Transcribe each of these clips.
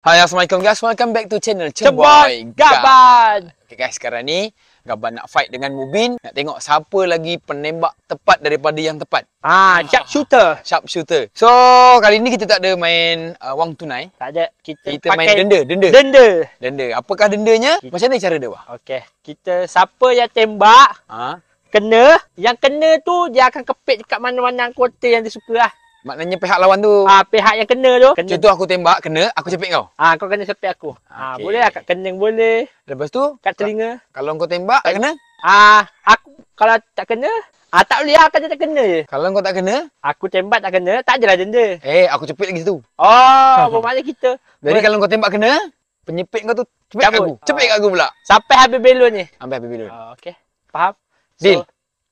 Hai Assalamualaikum guys, welcome back to channel Cemboy Gaban Okay guys, sekarang ni Gaban nak fight dengan Mubin Nak tengok siapa lagi penembak tepat daripada yang tepat Ah, ah. sharp shooter Sharp shooter So, kali ni kita tak ada main uh, wang tunai Tak ada Kita, kita pakai main denda, denda Denda Denda, apakah dendanya? Kita... Macam mana cara dia? Wah? Okay, kita siapa yang tembak ha? Kena Yang kena tu, dia akan kepek dekat mana-mana kota yang dia suka lah Maknanya pihak lawan tu Ah pihak yang kena tu. Kena. Contoh aku tembak kena, aku sepik kau. Ah kau kena sepik aku. Okay. Ah boleh lah kena kening boleh. Lepas tu kat telinga. Kalau kau tembak tak kena? Ah aku kalau tak kena, ah tak boleh lah, aku tak kena je. Kalau kau tak kena, aku tembak tak kena, tak ajalah denda. Eh, aku cepik lagi situ. Oh, bermakna kita. Jadi kalau kau tembak kena, penyepit kau tu cepik kat aku. Cepik kat aku pula. Sampai habis belon ni. Sampai habis belon. Oh, ah, okey. Faham? So, deal.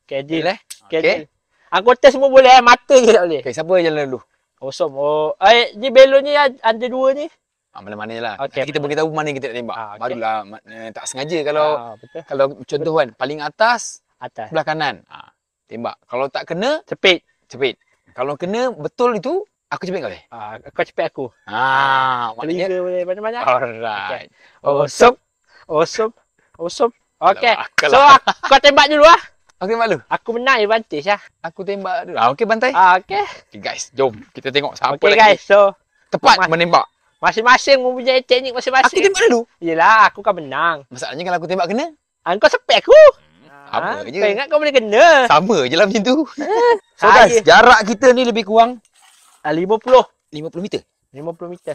Okay, deal. Deal eh. Okay, okay. deal. Aku Anggota semua boleh eh. Mata je tak boleh. Okay, siapa yang jalan dulu? Awesome. Oh, eh, ni belon ni ada eh, dua ni. Ah, mana-mana je lah. Okay, kita boleh tahu mana kita nak tembak. Ah, okay. Barulah eh, tak sengaja kalau ah, kalau contoh kan. Paling atas. Atas. Belah kanan. Ah, tembak. Kalau tak kena. Cepit. Cepit. Kalau kena betul itu. Aku cepat kau eh? Ah, kau cepat aku. Ah, maknanya. boleh banyak-banyak. Alright. Okay. Awesome. Awesome. Awesome. Okay. So, lah. kau tembak dulu lah. Aku tembak dulu. Aku menang advantage ya. lah. Aku tembak dulu. Ah, okey bantai. Ah, okey. Okay, guys, jom kita tengok siapa okay, lagi. Okey guys, so tepat mas- menembak. Masing-masing mempunyai teknik masing-masing. Aku tembak dulu. Yalah, aku kan menang. Masalahnya kalau aku tembak kena, ah, kau sepek aku. Hmm, apa ah, je. Kau ingat kau boleh kena. Sama je lah macam tu. Ah, so Hai. guys, jarak kita ni lebih kurang 50. Ah, 50 meter? 50 meter.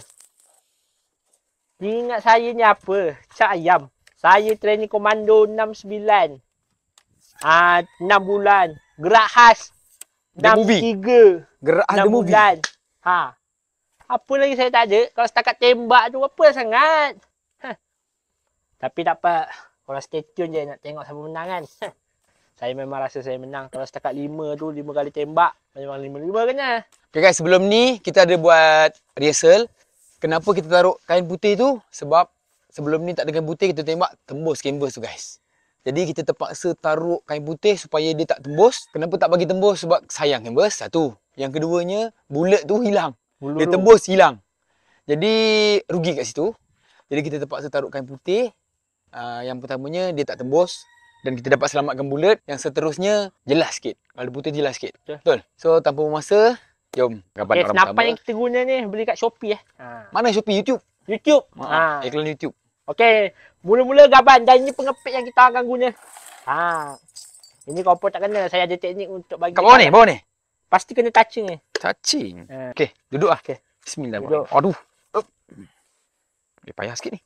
Ingat saya ni apa? Cak ayam. Saya training komando 69. Ah, 6 bulan. Gerak khas. The 6, movie. 3. Gerak khas the movie. Bulan. Ha. Apa lagi saya tak ada. Kalau setakat tembak tu apa sangat. Ha. Tapi tak apa. Korang stay tune je nak tengok siapa menang kan. Ha. Saya memang rasa saya menang. Kalau setakat lima tu, lima kali tembak. Memang lima kan kena. Ha. Okay guys, sebelum ni kita ada buat rehearsal. Kenapa kita taruh kain putih tu? Sebab sebelum ni tak ada kain putih, kita tembak tembus canvas tu guys. Jadi kita terpaksa taruh kain putih supaya dia tak tembus. Kenapa tak bagi tembus? Sebab sayang canvas satu. Yang keduanya bullet tu hilang. Bulu dia tembus hilang. Jadi rugi kat situ. Jadi kita terpaksa taruh kain putih. Uh, yang pertamanya dia tak tembus dan kita dapat selamatkan bullet yang seterusnya jelas sikit. Kalau putih jelas sikit. Okay. Betul. So tanpa masa, jom gambar okay, orang pertama. yang kita guna ni beli kat Shopee eh. Ha. Mana Shopee YouTube? YouTube. Ha. Iklan YouTube. Okey, Mula-mula gaban dan ini pengepit yang kita akan guna. Ha. Ini kompor tak kena. Saya ada teknik untuk bagi. Kat bawah ni, bawah ni. Pasti kena touching ni. Touching. Uh. Okey, duduklah. Okey. Bismillah. Duduk. Aduh. Dia payah sikit ni.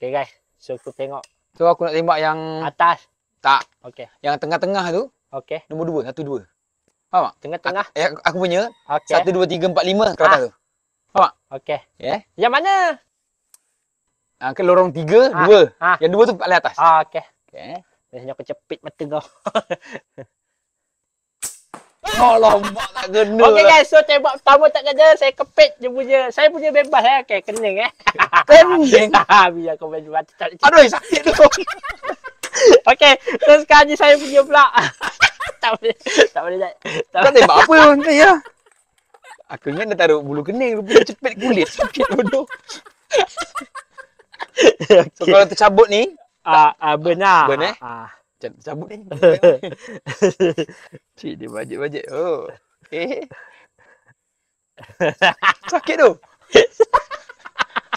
Okey guys, so aku tengok. So aku nak tembak yang atas. Tak. Okey. Yang tengah-tengah tu. Okey. Nombor 2, 1 2. Faham tak? Tengah-tengah. Eh, aku punya. Okey. 1 2 3 4 5 kat ah. atas tu. Faham tak? Okey. Ya. Yeah. Yang mana? Ah, kan lorong tiga, ha, dua. Ha. Yang dua tu kat atas. Ah, okey. Okey. Saya aku cepit mata kau. Tolong buat tak kena. Okey lah. guys, so tembak pertama tak kena, saya kepit je punya. Saya punya bebas eh. Okey, kena eh. Kening. Ah, biar kau main mati. Aduh, sakit tu. okey, so sekarang ni saya punya pula. tak boleh. Tak boleh. Tak, tak boleh. tembak apa ni ya? Aku ingat dia taruh bulu kening, rupanya cepit kulit. Sakit bodoh okay. So kalau tercabut ni ah uh, uh, ah, benar. Lah. Ben, eh? uh. Ah. cabut ni. Cik dia bajet-bajet. Oh. Okey. Sakit tu.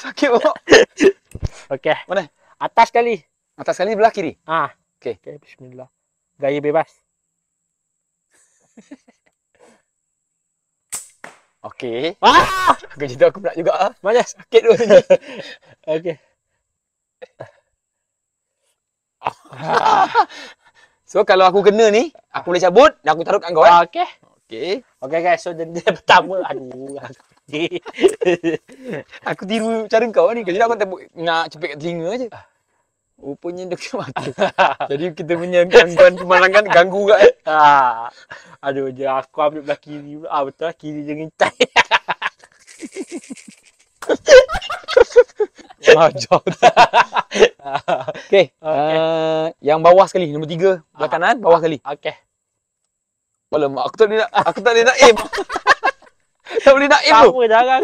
Sakit bok. Okey. Mana? Atas kali. Atas kali belah kiri. Ah. Uh. Okey. Okay, bismillah. Gaya bebas. Okey. Ah! Gaji tu aku pula juga ah. sakit tu ni. Okey. so kalau aku kena ni, aku boleh cabut dan aku taruh kat kau eh. okay Okey. Okey guys, so dia pertama aduh. Aku, aku tiru cara kau ni. Kejap aku tepuk nak cepat kat telinga aje. Rupanya dia kena mati. Jadi kita punya gangguan pemandangan ganggu juga eh. Ah. Aduh je aku ambil belah kiri pula. Ah betul lah. kiri jangan tai. Majot. okay. okay. yang bawah sekali. Nombor tiga. Belah ah. kanan. Bawah sekali. Okey, Walau mak. Aku tak boleh nak, aku tak boleh nak aim. tak boleh nak aim tu. Sama jarang.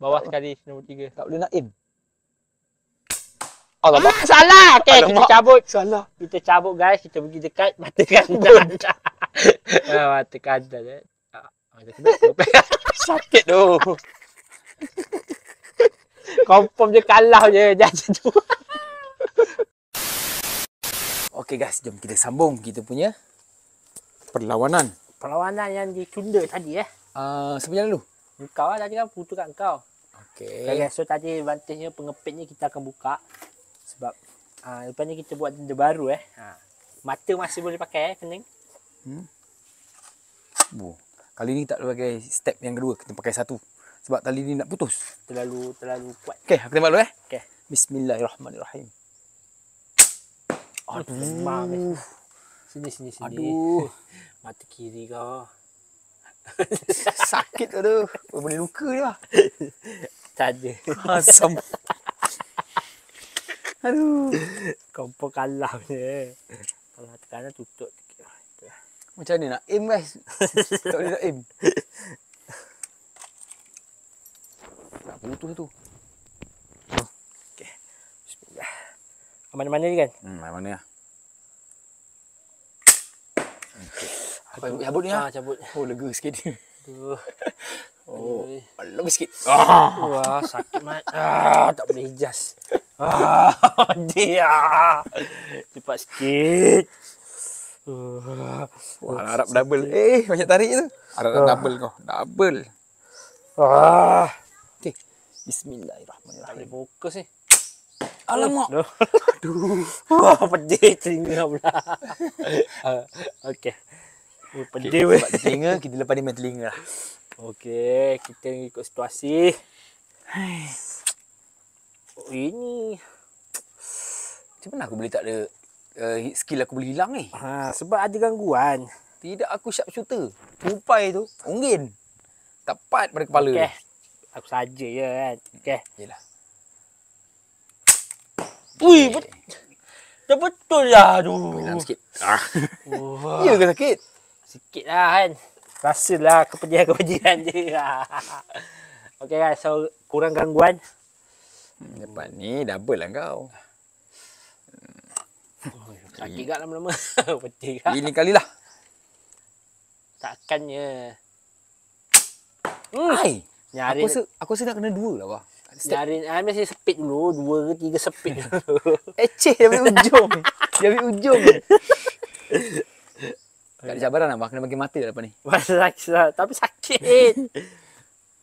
Bawah sekali. Nombor tiga. Tak boleh nak aim. Alamak. Ah, salah. okey Alamak. Kita cabut. Salah. Kita cabut guys. Kita pergi dekat. Mata kandang. Ah, mata kandang. Eh. Ah, Sakit tu. Confirm je kalah je judge tu. Okay guys, jom kita sambung kita punya perlawanan. Perlawanan yang ditunda tadi eh. Ah, uh, sebenarnya dulu. Engkau lah tadi kan putu kat engkau. Okey. Okay, so tadi advantage pengepitnya kita akan buka sebab ah uh, lepas ni kita buat denda baru eh. Ha. Mata masih boleh pakai eh, kening. Hmm. Bu. Kali ni tak boleh pakai step yang kedua, kita pakai satu sebab tali ni nak putus. Terlalu terlalu kuat. Okey, aku tembak dulu eh. Okey. Bismillahirrahmanirrahim. Aduh. Eh. Sini sini sini. Aduh. mati kiri kau. Sakit aduh. Boleh luka je lah. Tak Asam. aduh. Kompo kalah ni. Eh. Kalau tekanan tutup. Lah, Macam ni nak aim guys? tak boleh nak aim aku tu. Okey. Bismillah. Aman-aman ni kan? Hmm, aman ya. Okay. Aku cabut ni ah, ah. cabut. Oh, lega sikit. Oh, oh. lega sikit. Ah. ah. Wah, sakit mat. Ah, tak boleh hijas. Ah, dia. Cepat sikit. Wah, Wah harap double. Eh, banyak tarik tu. Ah. Harap ah. double kau. Double. Ah. Bismillahirrahmanirrahim. Tak boleh fokus ni. Eh. Alamak. Aduh. Oh, Aduh. Wah, pedih telinga pula. uh, Okey. Okay. Pedih okay. sebab telinga, kita lepas ni main telinga lah. Okey, kita ikut situasi. Oh, ini. Macam mana aku boleh tak ada uh, skill aku boleh hilang ni? Eh? Ha, sebab ada gangguan. Tidak aku sharp shooter. Tupai tu, ungin. Tepat pada kepala. Okay aku saja je kan. Hmm, Okey. Yalah. Ui, bet Dah betul ya. Aduh. Hilang sikit. Ah. Oh. Ya ke sakit? Sikit lah kan. Rasalah kepedihan-kepedihan je. Okey guys, so kurang gangguan. Hmm, lepas ni double lah kau. Hmm. Sakit gak lama-lama. Pedih gak. Ini kalilah. Takkannya. Hmm. Ai. Nyaring. Aku rasa aku rasa nak kena dua lah bah. Nyaring. Ah mesti sepit dulu, dua ke tiga sepit. Eceh dia ujung. Dia ujung. tak ada cabaran abah kena bagi mati dah lepas ni. Masa tapi sakit.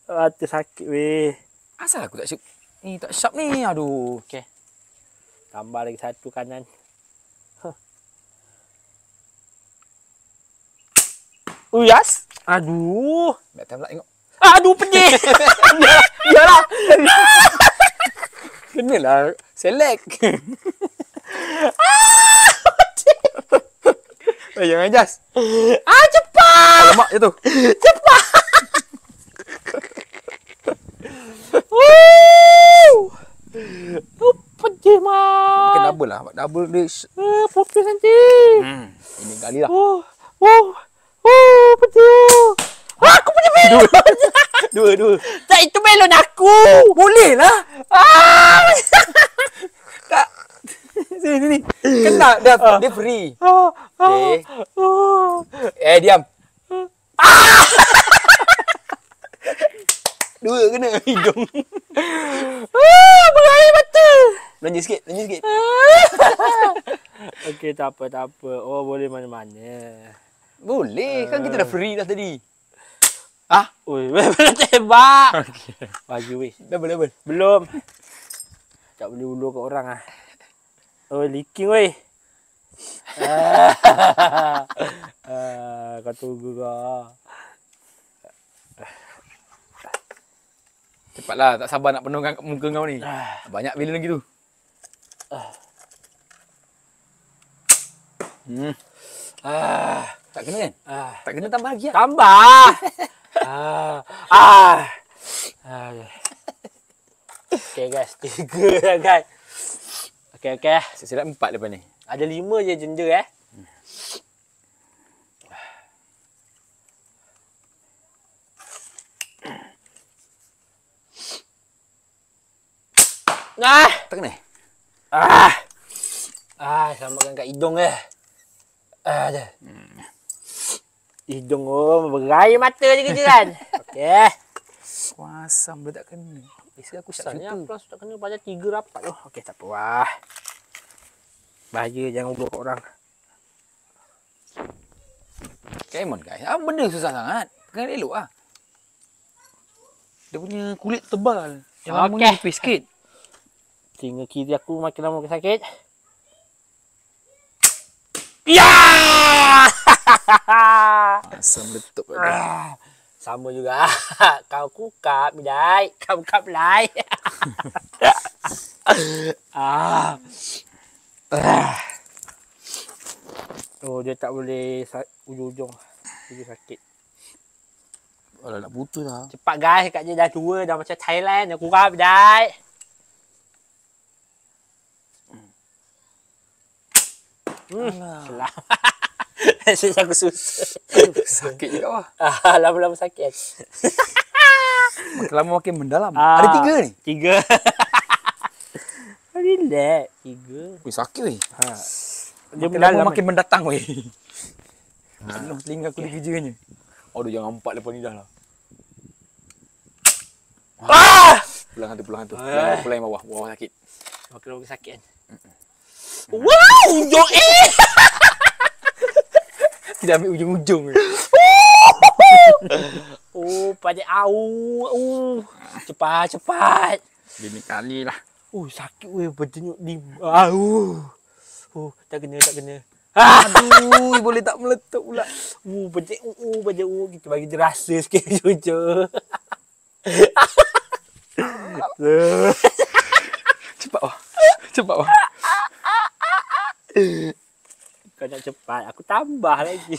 Mati sakit weh. Asal aku tak syuk. Ni tak syap ni. Aduh. Okey. Tambah lagi satu kanan. Huh. Uyas. Aduh. Betul tak tengok. Aduh pening Biarlah Kenalah Select Eh, jangan jas. Ah, cepat. Lemak je tu. Cepat. double lah. Double ni. Eh, ah, popis nanti. Hmm. Ini kali lah. Oh. Oh. Oh, pedih. Ah, aku punya pedih. Dua, dua. Tak, itu melon aku. Boleh lah. Ah! tak. Sini, sini. Kena, dia, ah. dia free. Ah, ah, okay. Ah. Eh, diam. Ah! dua kena hidung. Ah, berair betul. Lanjut sikit, lanjut sikit. Okey, tak apa, tak apa. Oh, boleh mana-mana. Boleh, uh. kan kita dah free dah tadi. Ah, oi, boleh tembak. Okay. Baju weh. Dah boleh boleh. Belum. Tak boleh ulur kat orang ah. Oh, leaking weh. Ah, kau tunggu kau. Cepatlah, tak sabar nak penuhkan muka kau ni. Ah. Banyak bila lagi tu. Hmm. Ah, tak kena kan? Ah, tak kena tambah lagi ah. Tambah. ah. Ah. ah. Okay guys, tiga lah guys. Okay, okay. Saya silap empat lepas ni. Ada lima je jenje, eh. Nah, Ah! Tak kena? Ah! Ah, selamatkan kat hidung eh. Ah, dah. Hmm. Hidung orang berair mata je kerja kan. Okey. Kuasa eh. boleh tak kena. Biasa aku tak kena. Aku rasa tak kena pada tiga rapat tu. Lah. Okey tak apa. Wah. Bahaya jangan ubah orang. Okay, come on guys. Apa ah, benda susah sangat? Kena elok lah. Dia punya kulit tebal. Yang okay. lama ni tipis sikit. Tinggal kiri aku makin lama makin sakit. Rasa meletup ah, Sama juga Kau kukap Bidai Kau kukap lai ah. ah. Oh dia tak boleh Ujung-ujung Dia sakit Alah nak putus lah Cepat guys Kat dia dah tua Dah macam Thailand Dah kukap Bidai Hmm. Alah. Selamat. Asyik aku susah. Sakit juga wah. Ah, lama-lama sakit. Makin lama makin mendalam. Ah, Ada tiga ni. Tiga. Relax. Tiga. Wih, sakit weh. Ha. Dia makin mendalam. Makin mendatang weh. Belum ha. telinga aku Oh, dah jangan empat lepas ni dah lah. Ah! ah! Pulang hantu, pulang hantu. Ah. Pulang, pulang bawah. Bawah sakit. Makin lama makin sakit kan? Wow, Joey! Aku dah ambil ujung-ujung Oh, oh pada au. uh, oh, cepat cepat. Bini kali lah. Oh, sakit weh berdenyut di. Au. uh oh, tak kena tak kena. Aduh, boleh tak meletup pula. Oh, baje oh, oh baje oh, kita bagi dia rasa sikit cucu. cepat wah. Cepat wah. Kau nak cepat Aku tambah lagi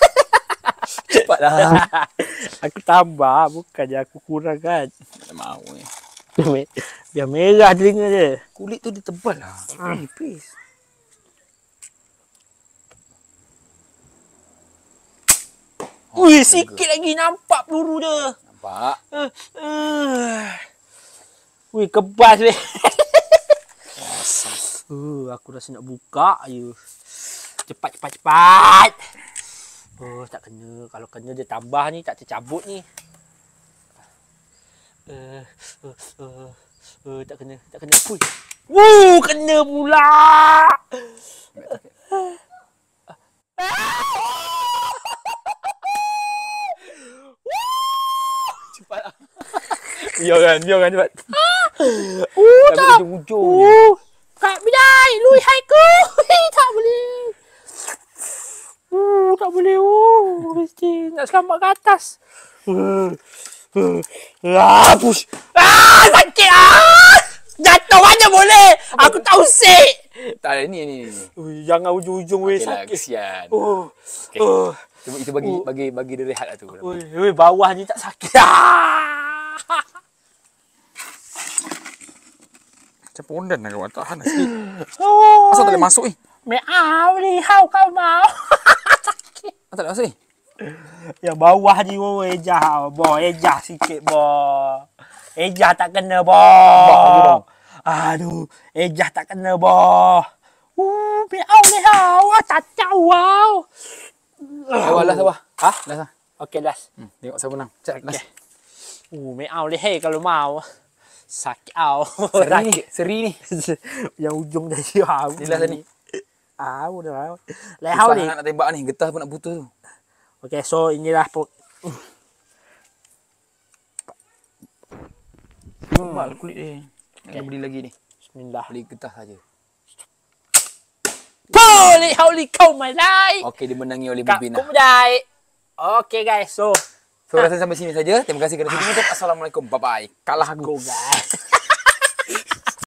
Cepatlah Aku tambah Bukan je aku kan. Tak mahu ni Biar merah telinga dia Kulit tu dia tebal lah hmm. Ah, Please oh, Ui, oh, sikit tengah. lagi nampak peluru dia. Nampak. Uh, uh. Ui, kebas weh. Awesome. Uh, aku rasa nak buka ayo. Cepat cepat cepat. Oh, tak kena. Kalau kena dia tambah ni tak tercabut ni. Uh, uh, uh, uh, tak kena, tak kena. Fui. Woo, kena pula. Cepatlah. Ya kan, ya kan cepat. Uh tak. Uh. Tak boleh. Lui uh, hai ku. boleh. Uh, boleh. Uh, nak selamat ke atas. Lah, sakit. Ah. Jatuh aja boleh. Aku tak usik. Tak ada ni ni. Ui, jangan ujung lah, sakit. Itu, oh, oh. oh. bagi, bagi bagi bagi lah tu. bawah ni tak sakit. Ah. Macam pondan lah kawan. Tahan lah sikit. Oh. Asal tak boleh masuk ni? Eh? Meow ni. How kau mau? Sakit. Tak boleh masuk ni? Eh? Ya bawah ni pun oh, ejah. Bo, ejah sikit bo. Ejah tak kena bo. Aduh. Ejah tak kena bo. meow ni hau. Tak tahu wow. Sabar lah sabar. Ha? Last lah. Okay last. Hmm, tengok siapa menang. Cek okay. last. Uh, meow ni hei kalau mau. Suck out. Seri ni. Seri ni. Yang hujung dah siap. Ni lah tadi. Ah, udah lah. Like ni? Nak tembak ni. Getah pun nak putus tu. Okay, so inilah. Po- hmm. Lah kulit ni. Okay. beli lagi ni. Bismillah. Beli getah saja. Holy, holy, come my life. Okay, dimenangi oleh Bibina. Kau my Okay, guys. So, So, ha. rasa sampai sini saja. Terima kasih kerana sini. Assalamualaikum. Bye-bye. Kalah aku. Go, guys.